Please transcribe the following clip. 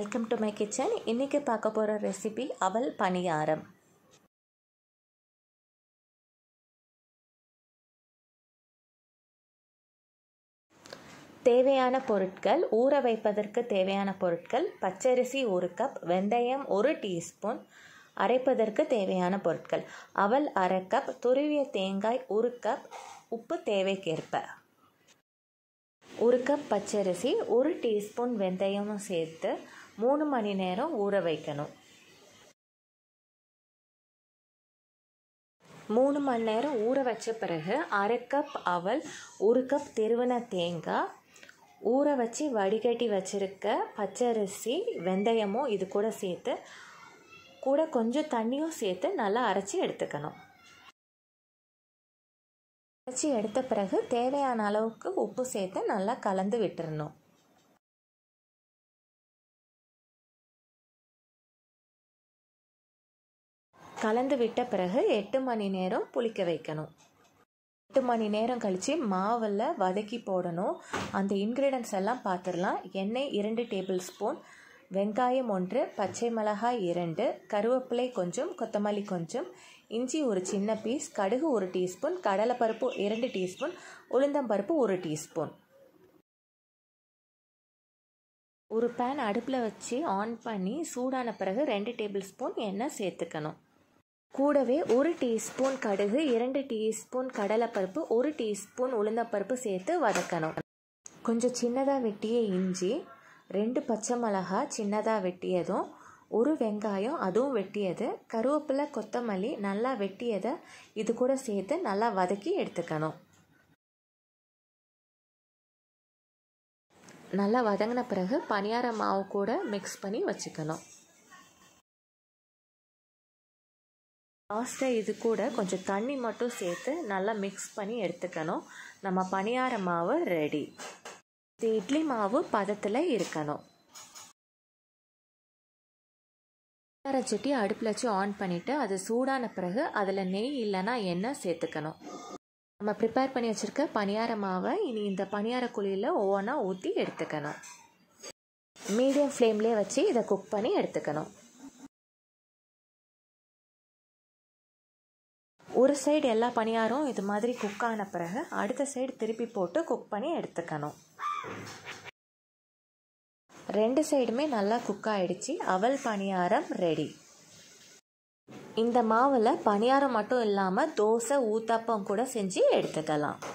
welcome to my kitchen இன்றைக்கி பார்க்க போகிற ரெசிபி அவள் பணியாரம் தேவையான பொருட்கள் ஊற வைப்பதற்கு தேவையான பொருட்கள் பச்சரிசி ஒரு கப் வெந்தயம் ஒரு டீஸ்பூன் அரைப்பதற்கு தேவையான பொருட்கள் அவள் அரை கப் துருவிய தேங்காய் ஒரு கப் உப்பு தேவைக்கேற்ப ஒரு கப் பச்சரிசி ஒரு டீஸ்பூன் வெந்தயமும் சேர்த்து மூணு மணி நேரம் ஊற வைக்கணும் மூணு மணி நேரம் ஊற வச்ச பிறகு அரை கப் அவல் ஒரு கப் திருவன தேங்காய் ஊற வச்சு வடிகட்டி வச்சிருக்க பச்சரிசி வெந்தயமும் இது கூட சேர்த்து கூட கொஞ்சம் தண்ணியும் சேர்த்து நல்லா அரைச்சி எடுத்துக்கணும் அரைச்சி எடுத்த பிறகு தேவையான அளவுக்கு உப்பு சேர்த்து நல்லா கலந்து விட்டுறணும் கலந்து விட்ட பிறகு எட்டு மணி நேரம் புளிக்க வைக்கணும் எட்டு மணி நேரம் கழித்து மாவில் வதக்கி போடணும் அந்த இன்க்ரீடியன்ஸ் எல்லாம் பார்த்துடலாம் எண்ணெய் இரண்டு டேபிள் ஸ்பூன் வெங்காயம் ஒன்று பச்சை மிளகாய் இரண்டு கருவேப்பிலை கொஞ்சம் கொத்தமல்லி கொஞ்சம் இஞ்சி ஒரு சின்ன பீஸ் கடுகு ஒரு டீஸ்பூன் கடலைப்பருப்பு இரண்டு டீஸ்பூன் உளுந்தம்பருப்பு ஒரு டீஸ்பூன் ஒரு பேன் அடுப்பில் வச்சு ஆன் பண்ணி சூடான பிறகு ரெண்டு டேபிள் ஸ்பூன் எண்ணெய் சேர்த்துக்கணும் கூடவே ஒரு டீஸ்பூன் கடுகு இரண்டு டீஸ்பூன் கடலைப்பருப்பு ஒரு டீஸ்பூன் உளுந்தப்பருப்பு சேர்த்து வதக்கணும் கொஞ்சம் சின்னதாக வெட்டிய இஞ்சி ரெண்டு பச்சை மிளகா சின்னதாக வெட்டியதும் ஒரு வெங்காயம் அதுவும் வெட்டியது கருவேப்பிலை கொத்தமல்லி நல்லா வெட்டியதை இது கூட சேர்த்து நல்லா வதக்கி எடுத்துக்கணும் நல்லா வதங்கின பிறகு பனியார மாவு கூட மிக்ஸ் பண்ணி வச்சுக்கணும் லாஸ்ட்டாக இது கூட கொஞ்சம் தண்ணி மட்டும் சேர்த்து நல்லா மிக்ஸ் பண்ணி எடுத்துக்கணும் நம்ம பணியார மாவு ரெடி இது இட்லி மாவு பதத்தில் இருக்கணும் பணியார சட்டி அடுப்பில் வச்சு ஆன் பண்ணிவிட்டு அது சூடான பிறகு அதில் நெய் இல்லைன்னா எண்ணெய் சேர்த்துக்கணும் நம்ம ப்ரிப்பேர் பண்ணி வச்சுருக்க பணியார மாவை இனி இந்த பணியார குழியில் ஒவ்வொன்றா ஊற்றி எடுத்துக்கணும் மீடியம் ஃப்ளேம்லேயே வச்சு இதை குக் பண்ணி எடுத்துக்கணும் ஒரு சைடு எல்லா பணியாரும் இது மாதிரி குக் ஆன பிறகு அடுத்த சைடு திருப்பி போட்டு குக் பண்ணி எடுத்துக்கணும் ரெண்டு சைடுமே நல்லா குக் ஆகிடுச்சு அவல் பணியாரம் ரெடி இந்த மாவில் பணியாரம் மட்டும் இல்லாமல் தோசை ஊத்தப்பம் கூட செஞ்சு எடுத்துக்கலாம்